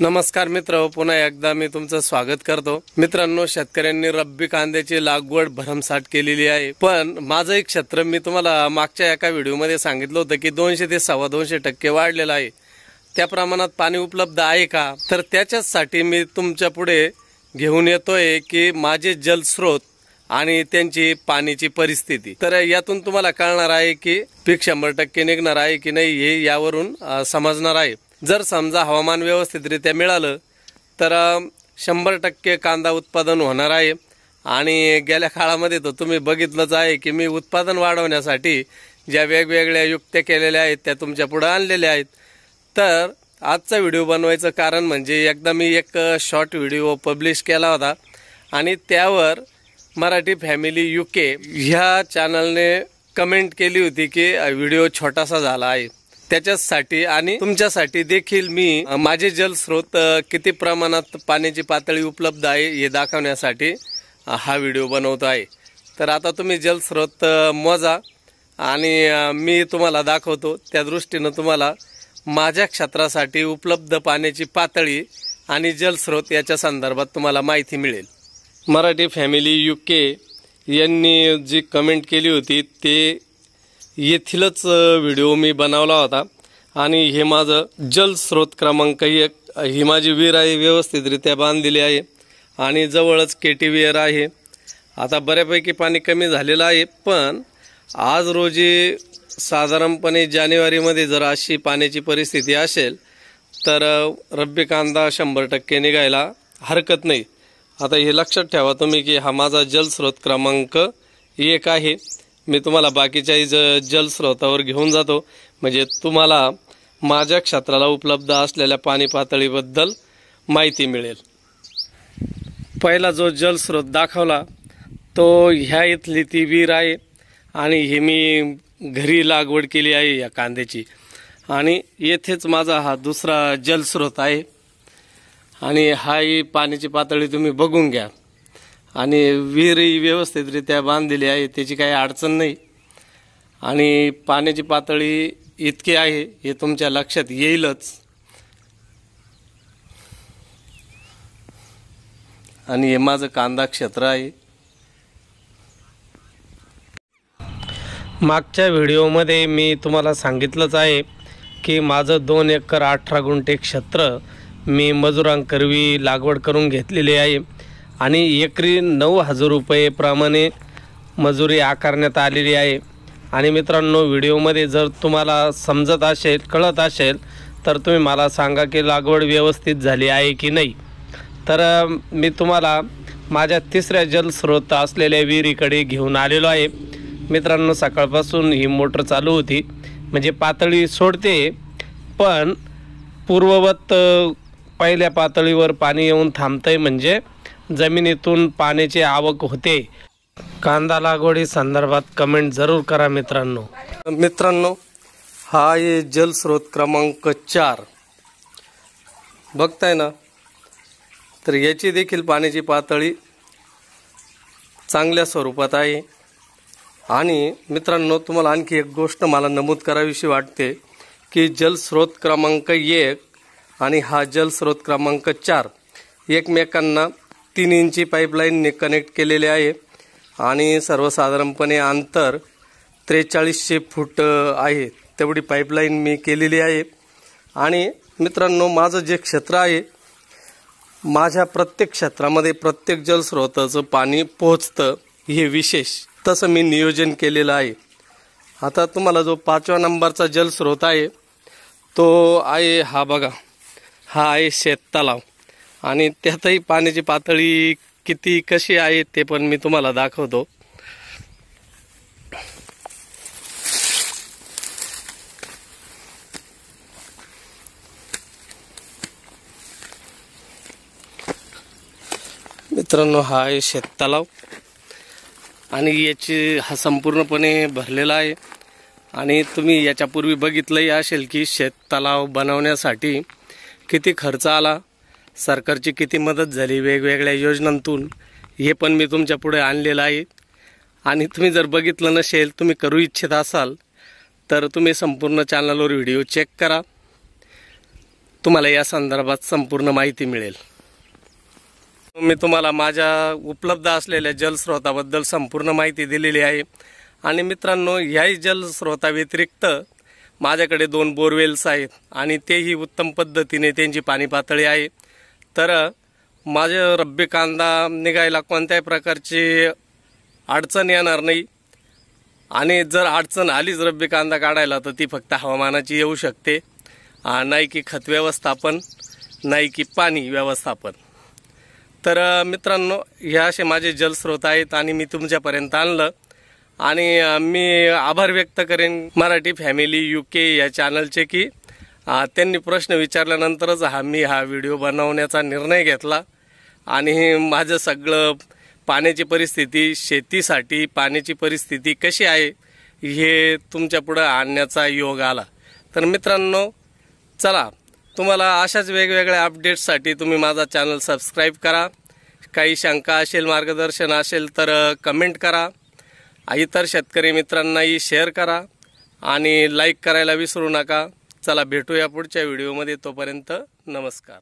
नमस्कार मित्र पुन्हा एकदा मी तुमचं स्वागत करतो मित्रांनो शेतकऱ्यांनी रब्बी कांद्याची लागवड भरमसाठ केलेली आहे पण माझं एक क्षेत्र मी तुम्हाला मागच्या एका व्हिडिओमध्ये सांगितलं होतं की दोनशे ते सव्वा दोनशे टक्के वाढलेलं आहे त्या प्रमाणात पाणी उपलब्ध आहे का तर त्याच्याचसाठी मी तुमच्या पुढे घेऊन येतोय की माझे जलस्रोत आणि त्यांची पाण्याची परिस्थिती तर यातून तुम्हाला कळणार आहे की पीक शंभर टक्के निघणार आहे की नाही हे यावरून समजणार आहे जर समजा हवामान व्यवस्थितरित्या मिळालं तर शंभर टक्के कांदा उत्पादन होणार आहे आणि गेल्या काळामध्ये तर तुम्ही बघितलंच आहे की मी उत्पादन वाढवण्यासाठी ज्या वेगवेगळ्या युक्त्या केलेल्या आहेत त्या तुमच्या पुढं आणलेल्या आहेत तर आजचा व्हिडिओ बनवायचं कारण म्हणजे एकदा मी एक शॉर्ट व्हिडिओ पब्लिश केला होता आणि त्यावर मराठी फॅमिली यू के ह्या चॅनलने कमेंट केली होती की व्हिडिओ छोटासा झाला आहे त्याच्यासाठी आणि तुमच्यासाठी देखील मी माझे जलस्रोत किती प्रमाणात पाण्याची पातळी उपलब्ध आहे हे दाखवण्यासाठी हा व्हिडिओ बनवतो आहे तर आता तुम्ही जलस्रोत मोजा आणि मी तुम्हाला दाखवतो त्या दृष्टीनं तुम्हाला माझ्या क्षेत्रासाठी उपलब्ध पाण्याची पातळी आणि जलस्रोत याच्या संदर्भात तुम्हाला माहिती मिळेल मराठी फॅमिली यू के यांनी जी कमेंट केली होती ते येथीलच व्हिडिओ मी बनवला होता आणि हे माझं जलस्रोत क्रमांक एक ही माझी विहीर आहे व्यवस्थितरित्या बांधलेली आहे आणि जवळच टी विहीर आहे आता बऱ्यापैकी पाणी कमी झालेलं आहे पण आज रोजी साधारणपणे जानेवारीमध्ये जर अशी पाण्याची परिस्थिती असेल तर रब्बी कांदा शंभर टक्के निघायला हरकत नाही आता हे लक्षात ठेवा तुम्ही की हा माझा जलस्रोत क्रमांक एक आहे मी तुम्हाला बाकीच्याही ज जलस्रोतावर घेऊन जातो म्हणजे तुम्हाला माझ्या क्षेत्राला उपलब्ध असलेल्या पाणी पातळीबद्दल माहिती मिळेल पहिला जो जलस्रोत दाखवला तो ह्या इथली ती विहीर आहे आणि हे मी घरी लागवड केली आहे या कांद्याची आणि येथेच माझा हा दुसरा जलस्रोत आहे आणि हाही पाण्याची पातळी तुम्ही बघून घ्या आणि विहीरही व्यवस्थितरित्या बांधलेली आहे त्याची काही अडचण नाही आणि पाण्याची पातळी इतकी आहे हे तुमच्या लक्षात येईलच आणि हे माझं कांदा क्षेत्र आहे मागच्या व्हिडिओमध्ये मी तुम्हाला सांगितलंच आहे की माझं दोन एकर अठरा गुंठे क्षेत्र मी मजुरांकरवी लागवड करून घेतलेली आहे आणि एकरी नऊ हजार रुपयेप्रमाणे मजुरी आकारण्यात आलेली आहे आणि मित्रांनो व्हिडिओमध्ये जर तुम्हाला समजत असेल कळत असेल तर तुम्ही मला सांगा की लागवड व्यवस्थित झाली आहे की नाही तर मी तुम्हाला माझ्या तिसऱ्या जलस्रोत असलेल्या विहिरीकडे घेऊन आलेलो आहे मित्रांनो सकाळपासून ही मोटर चालू होती म्हणजे पातळी सोडते पण पूर्ववत पहिल्या पातळीवर पाणी येऊन थांबतं म्हणजे जमिनीतून पाण्याची आवक होते कांदा लागवडी संदर्भात कमेंट जरूर करा मित्रांनो मित्रांनो हा ये जलस्रोत क्रमांक चार बघताय ना तर याची देखील पाण्याची पातळी चांगल्या स्वरूपात आहे आणि मित्रांनो तुम्हाला आणखी एक गोष्ट मला नमूद करावीशी वाटते की जलस्रोत क्रमांक एक आणि हा जलस्रोत क्रमांक चार एकमेकांना तीन इंची पाईपलाईनने कनेक्ट केलेले आहे आणि सर्वसाधारणपणे अंतर त्रेचाळीसशे फूट आहे तेवढी पाईपलाईन मी केलेली आहे आणि मित्रांनो माझं जे क्षेत्र आहे माझ्या प्रत्येक क्षेत्रामध्ये प्रत्येक जलस्रोताचं पाणी पोहोचतं हे विशेष तसं मी नियोजन केलेलं आहे आता तुम्हाला जो पाचव्या नंबरचा जलस्रोत आहे तो आहे हा बघा हा आहे शेत तलाव आणि त्यातही पाण्याची पातळी किती कशी आहे ते पण मी तुम्हाला दाखवतो मित्रांनो हा आहे शेत तलाव आणि याची हा संपूर्णपणे भरलेला आहे आणि तुम्ही याच्यापूर्वी बघितलंही असेल की शेत तलाव बनवण्यासाठी किती खर्च आला सरकारची किती मदत झाली वेगवेगळ्या योजनांतून हे पण मी तुमच्या पुढे आणलेलं आहे आणि तुम्ही जर बघितलं नसेल तुम्ही करू इच्छित असाल तर तुम्ही संपूर्ण चॅनलवर व्हिडिओ चेक करा तुम्हाला या संदर्भात संपूर्ण माहिती मिळेल मी तुम्हाला माझ्या उपलब्ध असलेल्या जलस्रोताबद्दल संपूर्ण माहिती दिलेली आहे आणि मित्रांनो ह्याही जलस्रोताव्यतिरिक्त माझ्याकडे दोन बोरवेल्स आहेत आणि तेही उत्तम पद्धतीने त्यांची पाणी पातळी आहे तर माझे रब्बी कांदा निघायला कोणत्याही प्रकारची अडचण येणार नाही आणि जर अडचण आलीच रब्बी कांदा काढायला तर ती फक्त हवामानाची येऊ शकते नाही की खत व्यवस्थापन नाही की पाणी व्यवस्थापन तर मित्रांनो हे असे माझे जलस्रोत आहेत आणि मी तुमच्यापर्यंत आणलं आणि मी आभार व्यक्त करेन मराठी फॅमिली यू के या चॅनलचे की त्यांनी प्रश्न विचारल्यानंतरच हा मी हा व्हिडिओ बनवण्याचा निर्णय घेतला आणि माझं सगळं पाण्याची परिस्थिती शेतीसाठी पाण्याची परिस्थिती कशी आहे हे तुमच्या पुढं आणण्याचा योग आला तर मित्रांनो चला तुम्हाला अशाच वेगवेगळ्या अपडेट्ससाठी तुम्ही माझा चॅनल सबस्क्राईब करा काही शंका असेल मार्गदर्शन असेल तर कमेंट करा इतर शेतकरी मित्रांनाही शेअर करा आणि लाईक करायला विसरू नका चला भेटूया पुढच्या व्हिडिओमध्ये तोपर्यंत नमस्कार